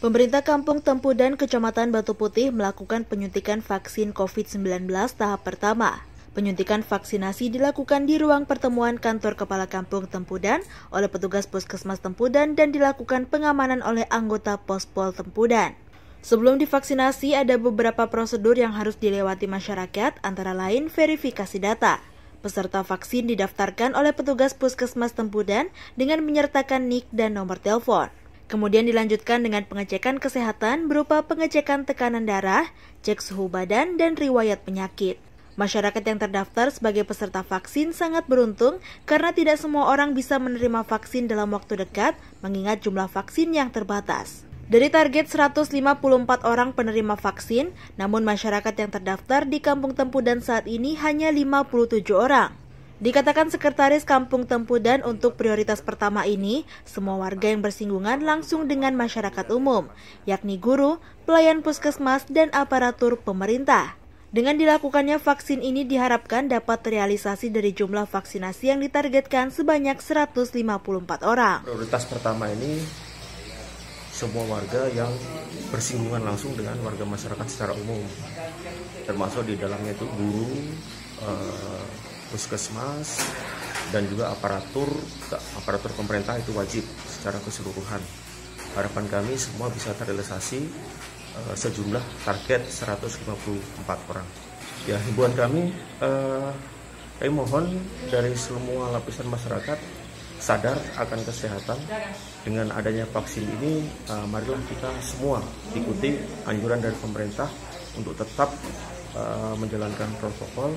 Pemerintah Kampung Tempu dan Kecamatan Batu Putih melakukan penyuntikan vaksin COVID-19 tahap pertama. Penyuntikan vaksinasi dilakukan di ruang pertemuan kantor Kepala Kampung Tempudan oleh petugas Puskesmas Tempudan dan dilakukan pengamanan oleh anggota Pospol Tempudan. Sebelum divaksinasi, ada beberapa prosedur yang harus dilewati masyarakat, antara lain verifikasi data. Peserta vaksin didaftarkan oleh petugas Puskesmas Tempudan dengan menyertakan NIK dan nomor telepon. Kemudian dilanjutkan dengan pengecekan kesehatan berupa pengecekan tekanan darah, cek suhu badan, dan riwayat penyakit. Masyarakat yang terdaftar sebagai peserta vaksin sangat beruntung karena tidak semua orang bisa menerima vaksin dalam waktu dekat, mengingat jumlah vaksin yang terbatas. Dari target 154 orang penerima vaksin, namun masyarakat yang terdaftar di Kampung Tempudan saat ini hanya 57 orang. Dikatakan Sekretaris Kampung Tempudan untuk prioritas pertama ini, semua warga yang bersinggungan langsung dengan masyarakat umum, yakni guru, pelayan puskesmas, dan aparatur pemerintah. Dengan dilakukannya vaksin ini diharapkan dapat terrealisasi dari jumlah vaksinasi yang ditargetkan sebanyak 154 orang. Prioritas pertama ini semua warga yang bersinggungan langsung dengan warga masyarakat secara umum, termasuk di dalamnya itu guru, eh, puskesmas dan juga aparatur aparatur pemerintah itu wajib secara keseluruhan. Harapan kami semua bisa terrealisasi eh, sejumlah target 154 orang. Ya, himbauan kami eh, kami mohon dari semua lapisan masyarakat sadar akan kesehatan dengan adanya vaksin ini mari eh, marilah kita semua ikuti anjuran dari pemerintah untuk tetap Eh, menjalankan protokol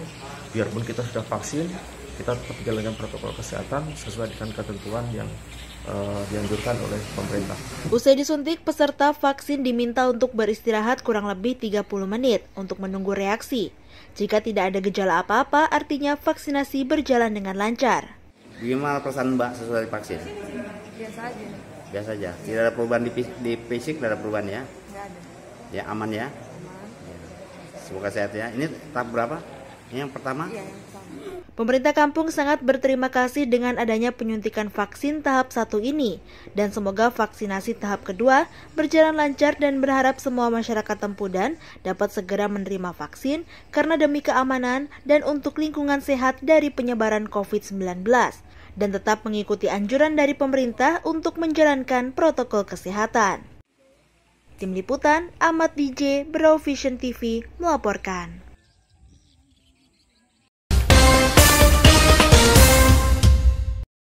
biarpun kita sudah vaksin kita tetap menjalankan protokol kesehatan sesuai dengan ketentuan yang uh, dianjurkan oleh pemerintah. Usai disuntik, peserta vaksin diminta untuk beristirahat kurang lebih 30 menit untuk menunggu reaksi. Jika tidak ada gejala apa-apa, artinya vaksinasi berjalan dengan lancar. Gimana pesan Mbak sesuai vaksin? Biasa aja. Biasa aja. Tidak ada perubahan di, fisik, tidak ada perubahan ya? Tidak Ya aman ya? Semoga sehat ya. Ini tahap berapa? Ini yang pertama? Ya, Pemerintah kampung sangat berterima kasih dengan adanya penyuntikan vaksin tahap satu ini dan semoga vaksinasi tahap kedua berjalan lancar dan berharap semua masyarakat Tempudan dapat segera menerima vaksin karena demi keamanan dan untuk lingkungan sehat dari penyebaran COVID-19 dan tetap mengikuti anjuran dari pemerintah untuk menjalankan protokol kesehatan. Tim Liputan Ahmad DJ Bro Vision TV melaporkan.